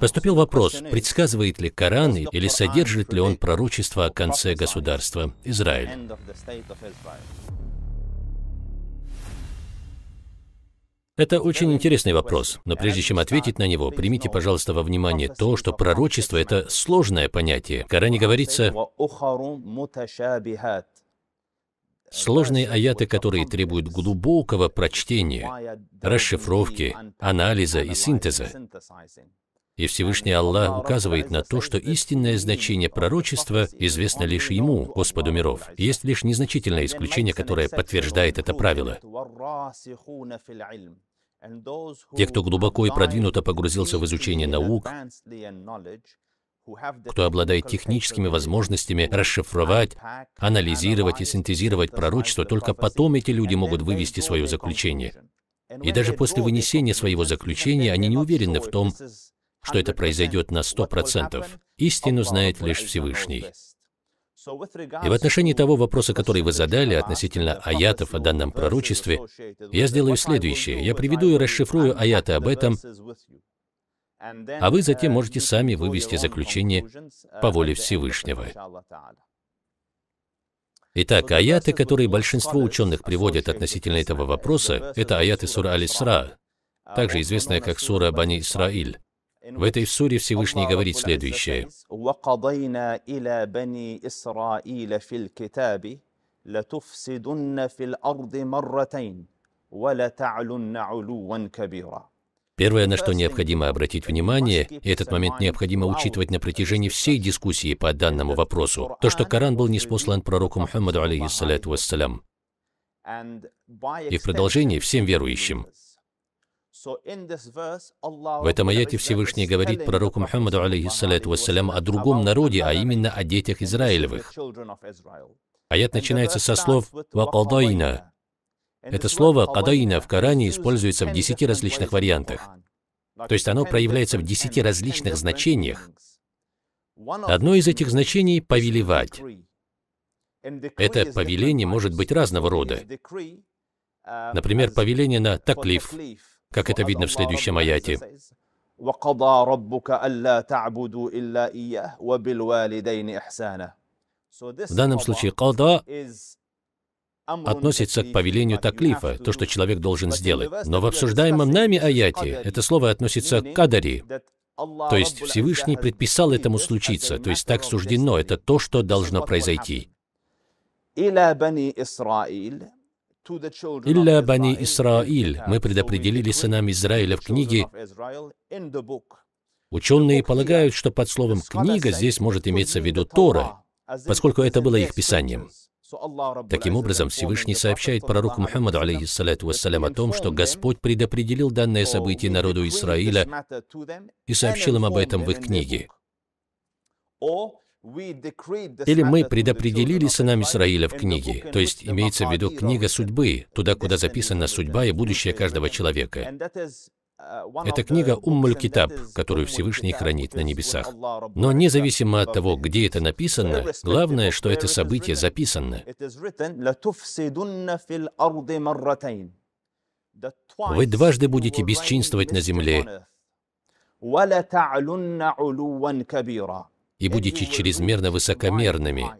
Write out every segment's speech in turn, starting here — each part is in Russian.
Поступил вопрос, предсказывает ли Коран или содержит ли он пророчество о конце государства Израиль. Это очень интересный вопрос, но прежде чем ответить на него, примите, пожалуйста, во внимание то, что пророчество — это сложное понятие. В Коране говорится, Сложные аяты, которые требуют глубокого прочтения, расшифровки, анализа и синтеза. И Всевышний Аллах указывает на то, что истинное значение пророчества известно лишь Ему, Господу миров. Есть лишь незначительное исключение, которое подтверждает это правило. Те, кто глубоко и продвинуто погрузился в изучение наук, кто обладает техническими возможностями расшифровать, анализировать и синтезировать пророчество, только потом эти люди могут вывести свое заключение. И даже после вынесения своего заключения они не уверены в том, что это произойдет на 100%. Истину знает лишь Всевышний. И в отношении того вопроса, который вы задали относительно аятов о данном пророчестве, я сделаю следующее. Я приведу и расшифрую аяты об этом, а вы затем можете сами вывести заключение по воле Всевышнего. Итак, аяты, которые большинство ученых приводят относительно этого вопроса, это аяты сура Алисра, также известная как сура Бани Исраиль. В этой суре Всевышний говорит следующее. Первое, на что необходимо обратить внимание, и этот момент необходимо учитывать на протяжении всей дискуссии по данному вопросу, то, что Коран был неспослан пророку Мухаммаду, алейхиссалату вассалям, и в продолжении всем верующим. В этом аяте Всевышний говорит пророку Мухаммаду, алейхиссалату вассалям, о другом народе, а именно о детях Израилевых. Аят начинается со слов «вакадайна». Это слово «кадайна» в Коране используется в десяти различных вариантах. То есть оно проявляется в десяти различных значениях. Одно из этих значений — повелевать. Это повеление может быть разного рода. Uh, Например, повеление на таклиф, как это видно в следующем аяте. В данном случае «када» относится к повелению таклифа, то, что человек должен сделать. Но в обсуждаемом нами аяте это слово относится к кадари, то есть Всевышний предписал этому случиться, то есть так суждено, это то, что должно произойти. «Илля бани Исраиль» мы предопределили сынам Израиля в книге. Ученые полагают, что под словом «книга» здесь может иметься в виду Тора, поскольку это было их писанием. Таким образом, Всевышний сообщает пророку Мухаммаду, алейхиссалату вассалям, о том, что Господь предопределил данное событие народу Израиля и сообщил им об этом в их книге. Или мы предопределили сынам Израиля в книге, то есть имеется в виду книга судьбы, туда, куда записана судьба и будущее каждого человека. Uh, это книга Уммуль Китаб, которую Всевышний хранит на небесах. Но независимо от того, где это написано, главное, что это событие записано. Вы дважды будете бесчинствовать на земле, и будете чрезмерно высокомерными.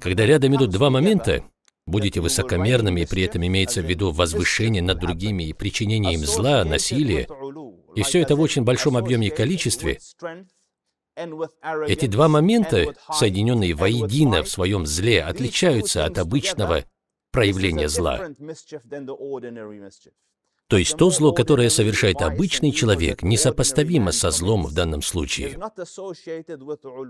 Когда рядом идут два момента, будете высокомерными, и при этом имеется в виду возвышение над другими и причинение им зла, насилие, и все это в очень большом объеме и количестве, эти два момента, соединенные воедино в своем зле, отличаются от обычного проявления зла. То есть то зло, которое совершает обычный человек, несопоставимо со злом в данном случае.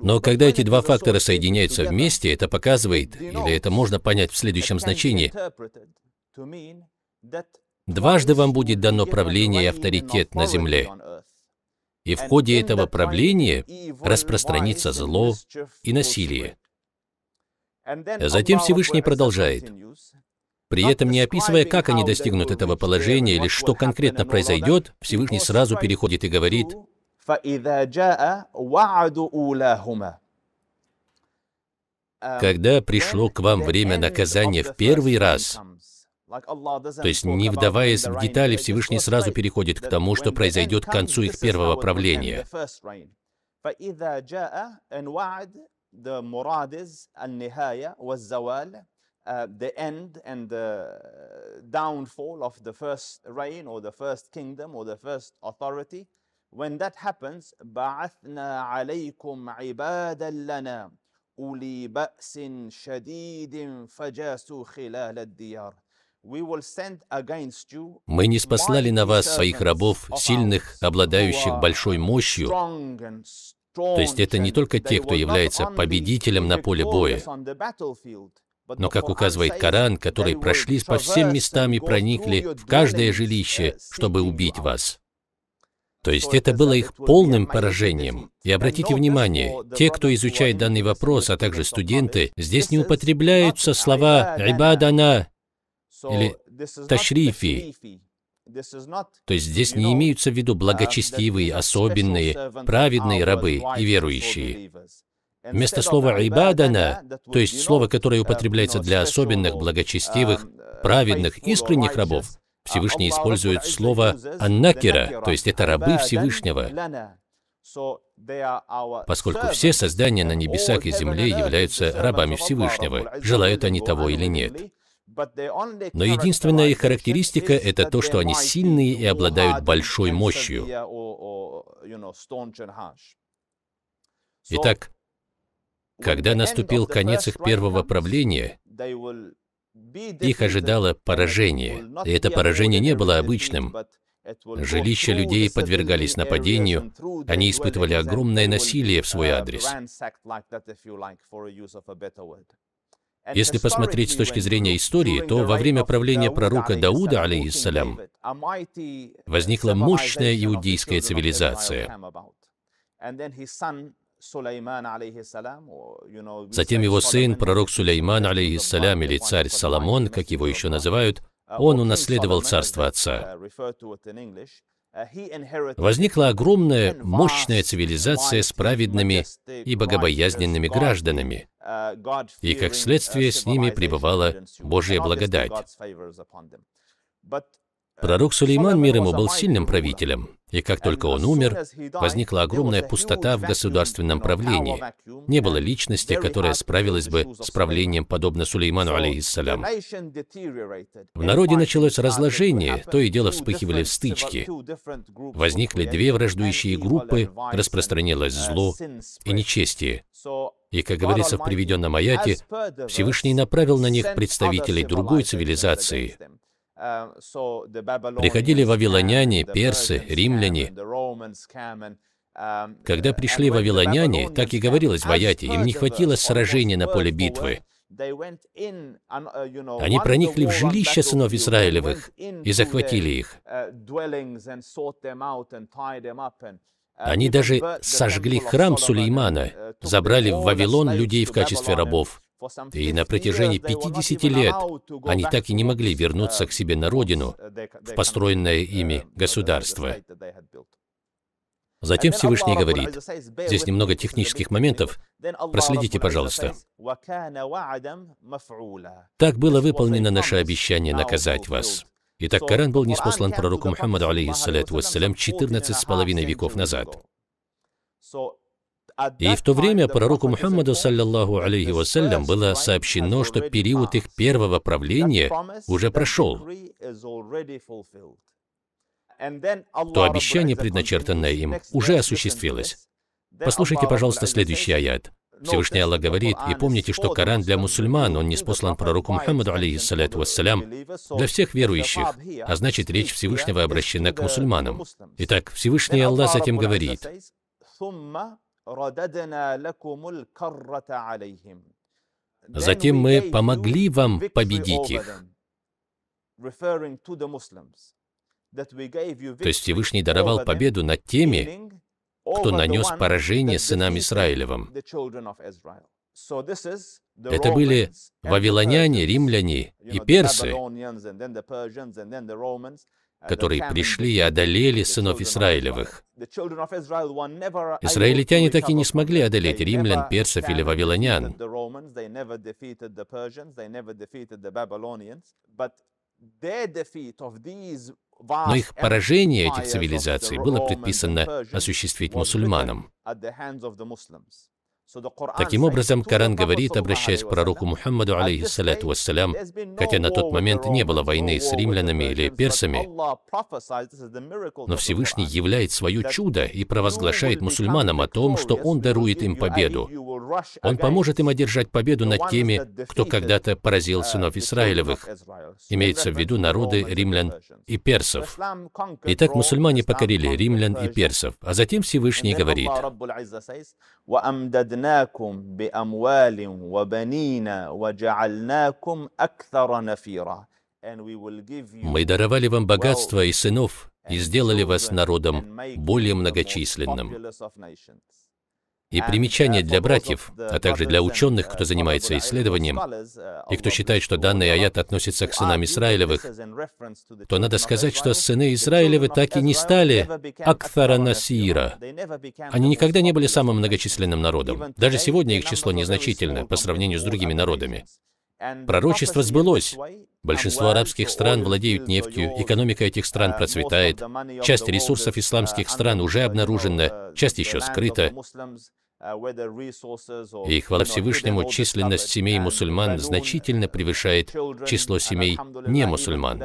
Но когда эти два фактора соединяются вместе, это показывает, или это можно понять в следующем значении, дважды вам будет дано правление и авторитет на земле. И в ходе этого правления распространится зло и насилие. затем Всевышний продолжает. При этом не описывая, как они достигнут этого положения или что конкретно произойдет, Всевышний сразу переходит и говорит, um, когда пришло к вам время наказания в первый раз, то есть не вдаваясь в детали, Всевышний сразу переходит к тому, что произойдет к концу их первого правления the end and the downfall of the first reign or the first kingdom or the first authority. When that happens, بعثنا عليكم عبادا لنا أولي بأس شديد فجاسوا خلال الديار. Мы не спаслали на вас своих рабов, сильных, обладающих большой мощью, то есть это не только те, кто является победителем на поле боя, но, как указывает Коран, которые прошлись по всем местам и проникли в каждое жилище, чтобы убить вас. То есть это было их полным поражением. И обратите внимание, те, кто изучает данный вопрос, а также студенты, здесь не употребляются слова «ибадана» или «ташрифи». То есть здесь не имеются в виду благочестивые, особенные, праведные рабы и верующие. Вместо слова «ибадана», то есть слово, которое употребляется для особенных, благочестивых, праведных, искренних рабов, Всевышний использует слово аннакира, то есть это рабы Всевышнего. Поскольку все создания на небесах и земле являются рабами Всевышнего, желают они того или нет. Но единственная их характеристика — это то, что они сильные и обладают большой мощью. Итак, когда наступил конец их первого правления, их ожидало поражение. И это поражение не было обычным. Жилища людей подвергались нападению, они испытывали огромное насилие в свой uh, адрес. Если посмотреть с точки зрения истории, то во время правления пророка Дауда, алейхиссалям, возникла мощная иудейская цивилизация. Затем его сын, пророк Сулейман, алейхиссалям, или царь Соломон, как его еще называют, uh, он унаследовал царство uh, отца. Uh, Возникла огромная, мощная цивилизация с праведными и богобоязненными гражданами, и как следствие с ними пребывала Божья благодать. Пророк Сулейман, мир ему, был сильным правителем, и как только он умер, возникла огромная пустота в государственном правлении. Не было личности, которая справилась бы с правлением, подобно Сулейману, алейхиссалям. В народе началось разложение, то и дело вспыхивали стычки. Возникли две враждующие группы, распространилось зло и нечестие. И, как говорится в приведенном аяте, Всевышний направил на них представителей другой цивилизации, Приходили вавилоняне, персы, римляне. Когда пришли вавилоняне, так и говорилось в Аяте, им не хватило сражения на поле битвы. Они проникли в жилища сынов Израилевых и захватили их. Они даже сожгли храм Сулеймана, забрали в Вавилон людей в качестве рабов. И на протяжении 50 лет они так и не могли вернуться к себе на родину, в построенное ими государство. Затем Всевышний говорит, здесь немного технических моментов, проследите, пожалуйста. Так было выполнено наше обещание наказать вас. Итак, Коран был неспослан пророку Мухаммаду, алейхиссалату вассалям, 14 с половиной веков назад. И в то время пророку Мухаммаду, саллиллаху алейхи вассалям, было сообщено, что период их первого правления уже прошел. То обещание, предначертанное им, уже осуществилось. Послушайте, пожалуйста, следующий аят. Всевышний Аллах говорит, и помните, что Коран для мусульман, он не послан пророку Мухаммаду, алейхиссалату вассалям, для всех верующих, а значит, речь Всевышнего обращена к мусульманам. Итак, Всевышний Аллах затем говорит, Затем мы помогли вам победить их. То есть Всевышний даровал победу над теми, кто нанес поражение сынам Израилевым. Это были вавилоняне, римляне и персы, которые пришли и одолели сынов Израилевых. Израильтяне так и не смогли одолеть римлян, персов или вавилонян. Но их поражение этих цивилизаций было предписано осуществить мусульманам. Таким образом, Коран говорит, обращаясь к пророку Мухаммаду, алейхиссалату вассалям, хотя на тот момент не было войны с римлянами или персами, но Всевышний являет свое чудо и провозглашает мусульманам о том, что Он дарует им победу. Он поможет им одержать победу над теми, кто когда-то поразил uh, сынов Израилевых, имеется в виду народы римлян и персов. Итак, мусульмане покорили римлян и персов, а затем Всевышний говорит, «Мы даровали вам богатство и сынов, и сделали вас народом более многочисленным». И примечание э, для братьев, а также для ученых, э, кто занимается исследованием, э, и кто считает, что данный аят относится к сынам Израилевых, то надо сказать, что сыны Израилевы так и не стали Акфара Насира. Они никогда не были самым многочисленным народом. Даже сегодня их число незначительно по сравнению с другими народами. Пророчество сбылось. Большинство арабских стран владеют нефтью, экономика этих стран процветает, часть ресурсов uh, исламских стран уже обнаружена, uh, часть еще скрыта. Uh, И хвала Всевышнему, численность семей мусульман значительно превышает число семей не мусульман.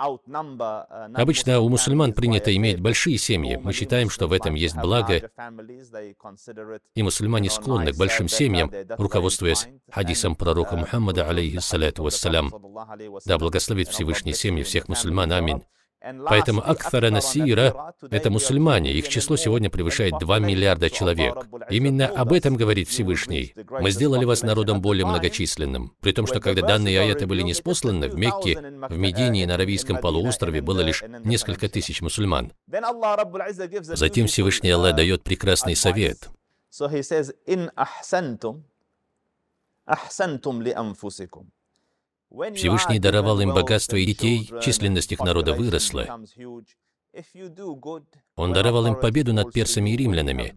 Uh, Обычно у мусульман принято иметь большие семьи. Мы считаем, что в этом есть благо, и мусульмане склонны к большим uh, семьям, руководствуясь хадисом пророка uh, Мухаммада, алейхиссалату вассалям. Да благословит Всевышний семьи всех мусульман, аминь. Поэтому Акфара Насира — это мусульмане, их число сегодня превышает 2 миллиарда человек. Именно об этом говорит Всевышний. «Мы сделали вас народом более многочисленным». При том, что когда данные аяты были неспосланы, в Мекке, в Медине и на Аравийском полуострове было лишь несколько тысяч мусульман. Затем Всевышний Аллах дает прекрасный совет. So he says, Всевышний даровал им богатство и детей, численность их народа выросла. Он даровал им победу над персами и римлянами.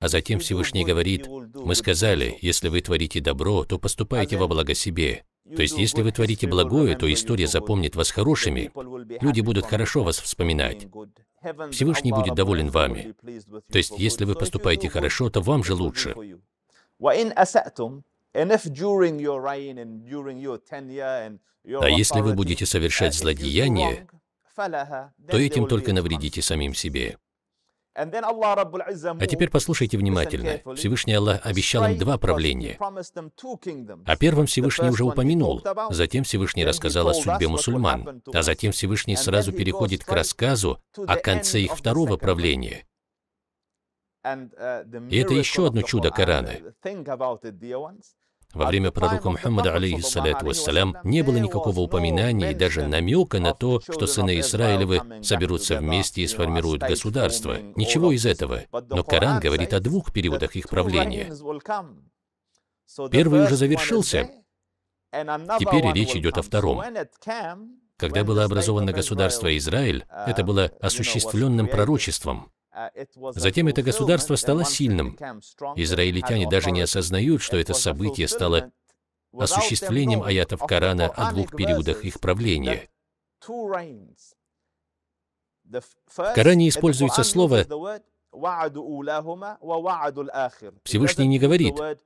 А затем Всевышний говорит, «Мы сказали, если вы творите добро, то поступайте во благо себе». То есть, если вы творите благое, то история запомнит вас хорошими, люди будут хорошо вас вспоминать. Всевышний будет доволен вами. То есть, если вы поступаете хорошо, то вам же лучше. А если вы будете совершать uh, злодеяние, то этим только навредите самим себе. А теперь послушайте внимательно. Всевышний Аллах обещал им два правления. О первом Всевышний уже упомянул, затем Всевышний рассказал о судьбе мусульман, а затем Всевышний сразу переходит к рассказу о конце их второго правления. Uh, И это еще одно чудо Корана. Uh, во время пророка Мухаммада, алейхиссалату вассалям, не было никакого упоминания и даже намека на то, что сыны Израилевы соберутся вместе и сформируют государство. Ничего из этого. Но Коран говорит о двух периодах их правления. Первый уже завершился, теперь речь идет о втором. Когда было образовано государство Израиль, это было осуществленным пророчеством. Затем это государство стало сильным. Израильтяне даже не осознают, что это событие стало осуществлением аятов Корана о двух периодах их правления. В Коране используется слово Всевышний не говорит. К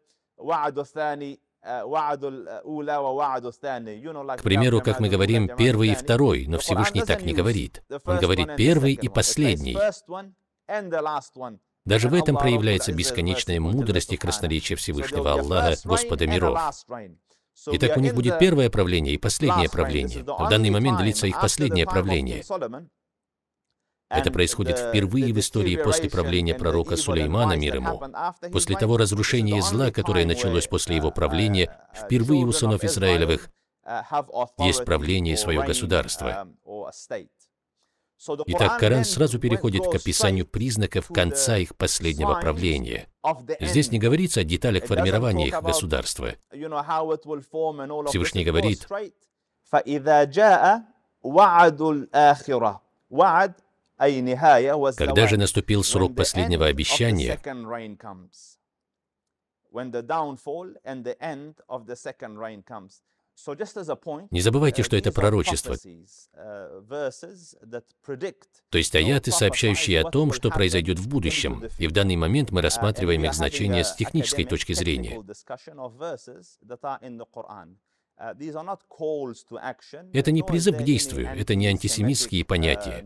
примеру, как мы говорим «первый» и «второй», но Всевышний так не говорит. Он говорит «первый» и «последний». Даже в этом проявляется бесконечная мудрость и красноречие Всевышнего Аллаха, Господа миров. Итак, у них будет первое правление и последнее правление. В данный момент длится их последнее правление. Это происходит впервые в истории после правления пророка Сулеймана, мир ему. После того разрушения зла, которое началось после его uh, правления, uh, впервые у сынов Израилевых uh, есть правление и свое государство. Um, Итак, Коран сразу переходит к описанию признаков конца их последнего правления. Здесь не говорится о деталях формирования их государства. Всевышний говорит, когда же наступил срок последнего обещания, не забывайте, uh, что это пророчество, uh, то есть аяты, сообщающие о том, что произойдет в будущем. И в данный момент мы uh, рассматриваем их значение с технической точки зрения. Это не призыв к действию, это не антисемитские понятия.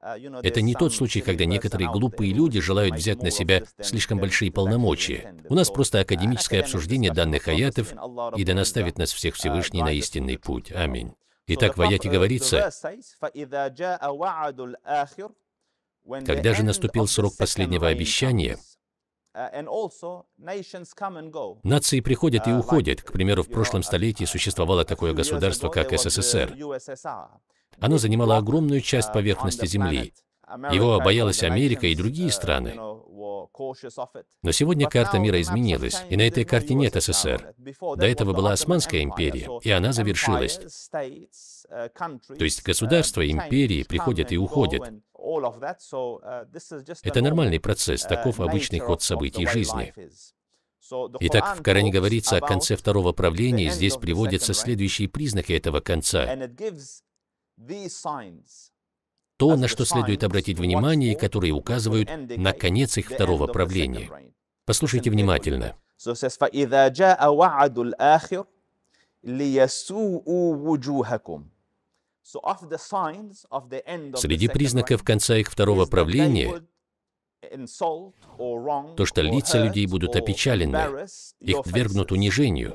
Uh, Это не тот случай, когда некоторые глупые люди желают взять на себя слишком большие полномочия. У нас просто uh, академическое обсуждение данных аятов, и да наставит нас всех Всевышний на истинный путь. Аминь. Итак, в аяте uh, говорится, когда же наступил срок последнего обещания, Uh, Нации приходят и uh, уходят. К примеру, в прошлом uh, столетии существовало такое государство, как СССР. Оно занимало огромную часть поверхности Земли. Его боялась Америка и другие страны. Но сегодня карта мира изменилась, и на этой карте нет СССР. До этого была Османская империя, и она завершилась. То есть государства, империи приходят и уходят. Uh, Это нормальный процесс, uh, таков обычный ход событий жизни. Итак, в Коране говорится о конце второго правления, здесь приводятся следующие признаки этого конца. То, на что следует обратить внимание, которые указывают на конец их второго правления. Послушайте внимательно. Среди признаков конца их второго правления то, что лица людей будут опечалены, их ввергнут унижению.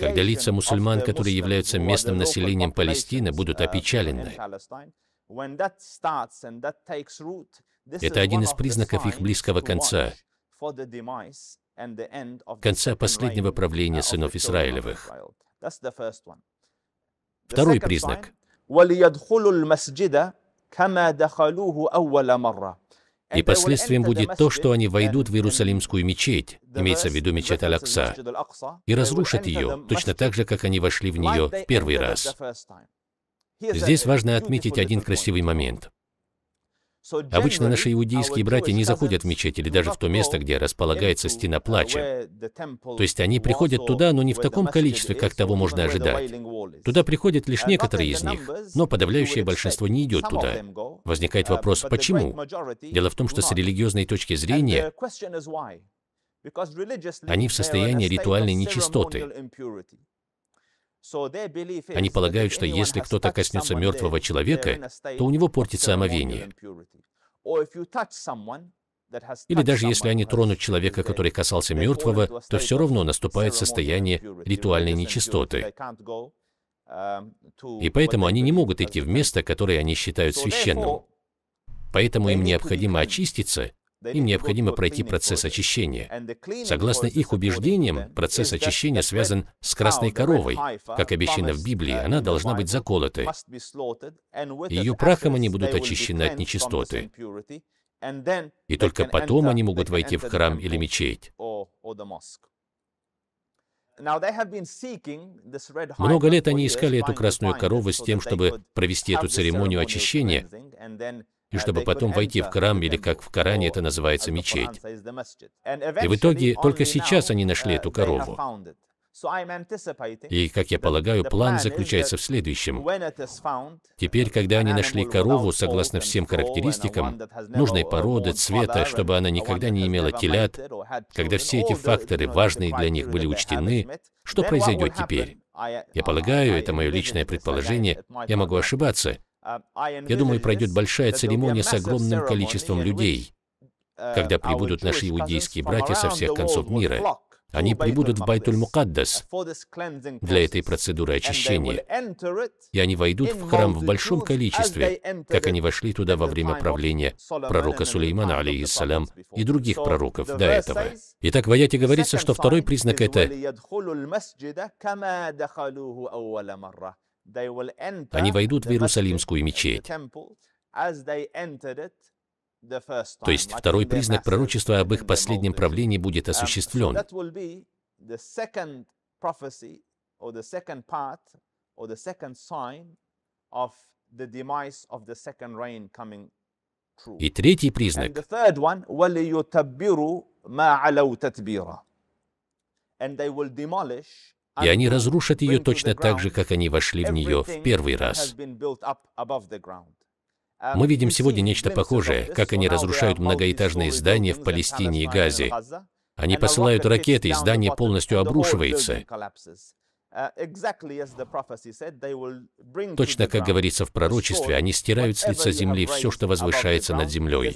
Когда лица мусульман, которые являются местным населением Палестины, будут uh, опечалены, это один из признаков их близкого конца, конца последнего правления uh, сынов Израилевых. Второй признак. И последствием будет то, что они войдут в Иерусалимскую мечеть, имеется в виду мечеть Алякса, и разрушат ее, точно так же, как они вошли в нее в первый раз. Здесь важно отметить один красивый момент. Обычно наши иудейские братья не заходят в мечеть или даже в то место, где располагается стена плача. То есть они приходят туда, но не в таком количестве, как того можно ожидать. Туда приходят лишь некоторые из них, но подавляющее большинство не идет туда. Возникает uh, вопрос, почему? Дело в том, что с религиозной точки зрения они в состоянии ритуальной нечистоты. Они полагают, что если кто-то коснется мертвого человека, то у него портится омовение. Или даже если они тронут человека, который касался мертвого, то все равно наступает состояние ритуальной нечистоты. И поэтому они не могут идти в место, которое они считают священным. Поэтому им необходимо очиститься им необходимо пройти процесс очищения. Согласно их убеждениям, процесс очищения связан с красной коровой. Как обещано в Библии, uh, она должна быть заколота, Ее прахом они будут очищены от нечистоты. И только потом они могут войти в храм или мечеть. Много лет они искали эту красную корову с тем, чтобы провести эту церемонию очищения, и чтобы потом войти в храм, или как в Коране это называется, мечеть. И в итоге только сейчас они нашли uh, эту корову. И, как я полагаю, план заключается в следующем. Теперь, когда они нашли корову, согласно всем характеристикам, нужной породы, цвета, чтобы она никогда не имела телят, когда все эти факторы, важные для них, были учтены, что произойдет теперь? Я uh, полагаю, это мое личное предположение, я могу ошибаться, я думаю, пройдет большая церемония с огромным количеством людей, когда прибудут наши иудейские братья со всех концов мира. Они прибудут в Байтуль-Мукаддас для этой процедуры очищения, и они войдут в храм в большом количестве, как они вошли туда во время правления пророка Сулеймана, алейхиссалям, и других пророков до этого. Итак, в аяте говорится, что второй признак — это они войдут в Иерусалимскую мечеть. То есть второй признак пророчества об их последнем правлении будет um, осуществлен. И третий признак. And they и они разрушат ее точно так же, как они вошли в нее в первый раз. Uh, Мы видим сегодня нечто похожее, как они разрушают многоэтажные здания в Палестине и Газе. Они посылают ракеты, и здание полностью обрушивается. Uh, точно как говорится в пророчестве, они стирают с лица земли все, что возвышается над землей.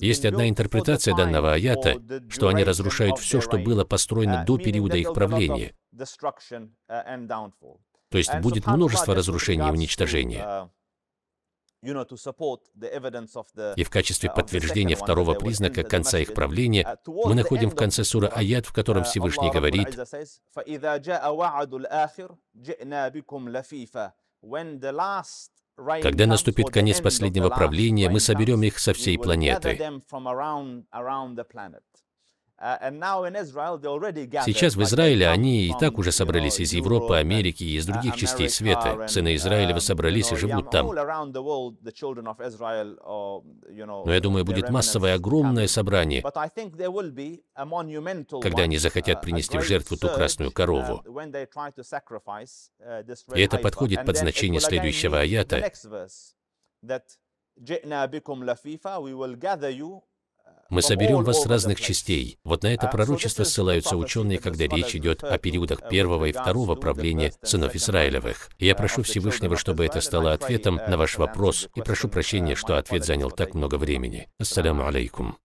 Есть одна интерпретация данного аята, что они разрушают все, что было построено uh, до периода их правления. Uh, То есть будет множество разрушений и уничтожения. Uh, и в качестве подтверждения второго признака конца их правления мы находим в конце сура аят, в котором Всевышний говорит, "When the last". Когда наступит конец последнего правления, мы соберем их со всей планеты. Uh, Сейчас в Израиле они и так уже собрались из Европы, Америки и из uh, других частей света. Сыны uh, Израилева собрались и живут там. Но я думаю, будет массовое огромное собрание, когда они захотят принести в жертву ту красную корову. И это подходит под значение следующего аята. Мы соберем вас с разных частей. Вот на это а пророчество ссылаются ученые, когда речь идет о периодах первого и второго правления сынов Израилевых. я прошу Всевышнего, чтобы это стало ответом на ваш вопрос, и прошу прощения, что ответ занял так много времени. Ассаляму алейкум.